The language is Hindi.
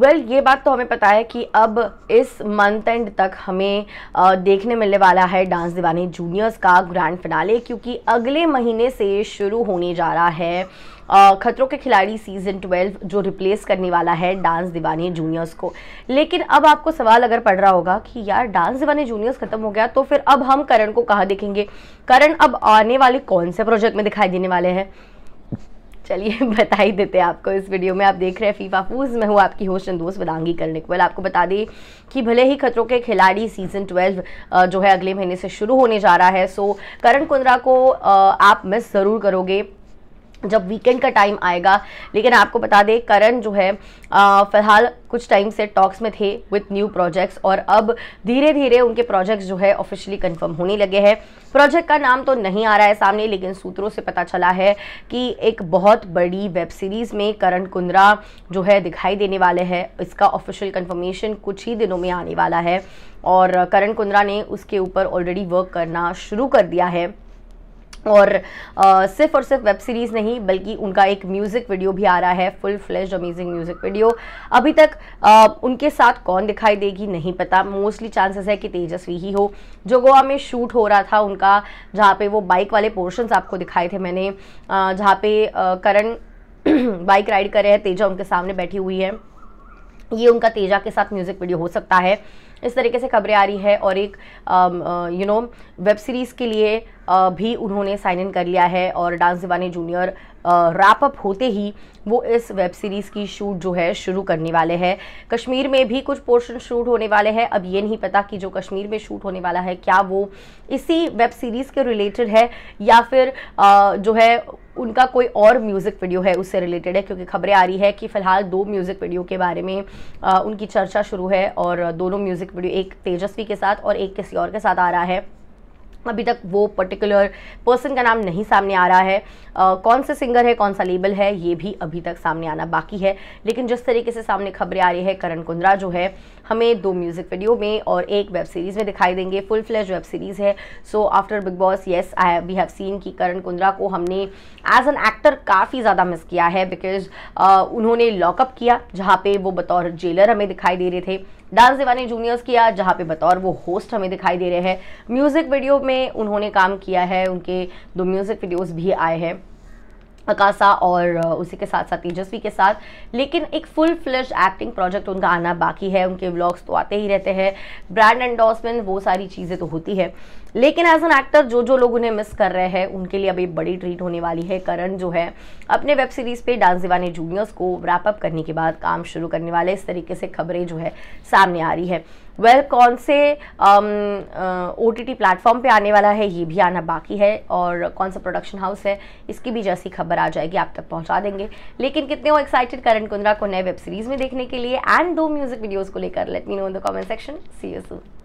वेल well, ये बात तो हमें पता है कि अब इस मंथ एंड तक हमें देखने मिलने वाला है डांस दीवानी जूनियर्स का ग्रैंड फिनाले क्योंकि अगले महीने से शुरू होने जा रहा है खतरों के खिलाड़ी सीज़न 12 जो रिप्लेस करने वाला है डांस दीवानी जूनियर्स को लेकिन अब आपको सवाल अगर पड़ रहा होगा कि यार डांस दीवानी जूनियर्स ख़त्म हो गया तो फिर अब हम करण को कहाँ देखेंगे करण अब आने वाले कौन से प्रोजेक्ट में दिखाई देने वाले हैं चलिए बता ही देते हैं आपको इस वीडियो में आप देख रहे हैं फीफा फूज मैं हूँ आपकी होश दोस्त बदांगी करने को आपको बता दें कि भले ही खतरों के खिलाड़ी सीजन 12 जो है अगले महीने से शुरू होने जा रहा है सो करण कुंद्रा को आप मिस ज़रूर करोगे जब वीकेंड का टाइम आएगा लेकिन आपको बता दें करण जो है फिलहाल कुछ टाइम से टॉक्स में थे विथ न्यू प्रोजेक्ट्स और अब धीरे धीरे उनके प्रोजेक्ट्स जो है ऑफिशियली कंफर्म होने लगे हैं प्रोजेक्ट का नाम तो नहीं आ रहा है सामने लेकिन सूत्रों से पता चला है कि एक बहुत बड़ी वेब सीरीज़ में करण कुंद्रा जो है दिखाई देने वाले हैं इसका ऑफिशियल कन्फर्मेशन कुछ ही दिनों में आने वाला है और करण कुंद्रा ने उसके ऊपर ऑलरेडी वर्क करना शुरू कर दिया है और आ, सिर्फ और सिर्फ वेब सीरीज़ नहीं बल्कि उनका एक म्यूज़िक वीडियो भी आ रहा है full flash amazing music video अभी तक आ, उनके साथ कौन दिखाई देगी नहीं पता मोस्टली चांसेस है कि तेजस्वी ही हो जो गोवा में शूट हो रहा था उनका जहाँ पे वो बाइक वाले पोर्शंस आपको दिखाए थे मैंने जहाँ पे करण बाइक राइड कर रहे हैं तेजा उनके सामने बैठी हुई है ये उनका तेजा के साथ म्यूज़िक वीडियो हो सकता है इस तरीके से खबरें आ रही है और एक यू नो वेब सीरीज़ के लिए आ, भी उन्होंने साइन इन कर लिया है और dance Deewani junior wrap up होते ही वो इस वेब सीरीज़ की शूट जो है शुरू करने वाले हैं कश्मीर में भी कुछ पोर्शन शूट होने वाले हैं अब ये नहीं पता कि जो कश्मीर में शूट होने वाला है क्या वो इसी वेब सीरीज़ के रिलेटेड है या फिर आ, जो है उनका कोई और म्यूज़िक वीडियो है उससे रिलेटेड है क्योंकि खबरें आ रही है कि फ़िलहाल दो म्यूज़िक वीडियो के बारे में आ, उनकी चर्चा शुरू है और दोनों म्यूज़िक वीडियो एक तेजस्वी के साथ और एक किसी और के साथ आ रहा है अभी तक वो पर्टिकुलर पर्सन का नाम नहीं सामने आ रहा है आ, कौन से सिंगर है कौन सा लेबल है ये भी अभी तक सामने आना बाकी है लेकिन जिस तरीके से सामने खबरें आ रही है करण कुंद्रा जो है हमें दो म्यूज़िक वीडियो में और एक वेब सीरीज़ में दिखाई देंगे फुल फ्लैश वेब सीरीज़ है so after Bigg Boss yes I we have seen कि करण कुंद्रा को हमने एज एन एक्टर काफ़ी ज़्यादा मिस किया है बिकॉज उन्होंने लॉकअप किया जहाँ पे वो बतौर जेलर हमें दिखाई दे रहे थे डांस दीवाने जूनियर्स किया जहाँ पे बतौर वो होस्ट हमें दिखाई दे रहे हैं म्यूज़िक वीडियो में उन्होंने काम किया है उनके दो म्यूज़िक वीडियोज़ भी आए हैं अकासा और उसी के साथ साथ तेजस्वी के साथ लेकिन एक फुल फ्लश एक्टिंग प्रोजेक्ट उनका आना बाकी है उनके व्लॉग्स तो आते ही रहते हैं ब्रांड एंडोर्समेंट वो सारी चीज़ें तो होती है लेकिन एज एन एक्टर जो जो लोग उन्हें मिस कर रहे हैं उनके लिए अभी बड़ी ट्रीट होने वाली है करण जो है अपने वेब सीरीज़ पे डांस दीवाने जूनियर्स को रैपअप करने के बाद काम शुरू करने वाले इस तरीके से खबरें जो है सामने आ रही है वेल well, कौन से ओ टी टी प्लेटफॉर्म पर आने वाला है ये भी आना बाकी है और कौन सा प्रोडक्शन हाउस है इसकी भी जैसी खबर खबर आ जाएगी आप तक पहुंचा देंगे लेकिन कितने हो एक्साइटेड करण कुंद्रा को नए वेब सीरीज में देखने के लिए एंड दो म्यूजिक वीडियोज़ को लेकर let me know in the comment section see you soon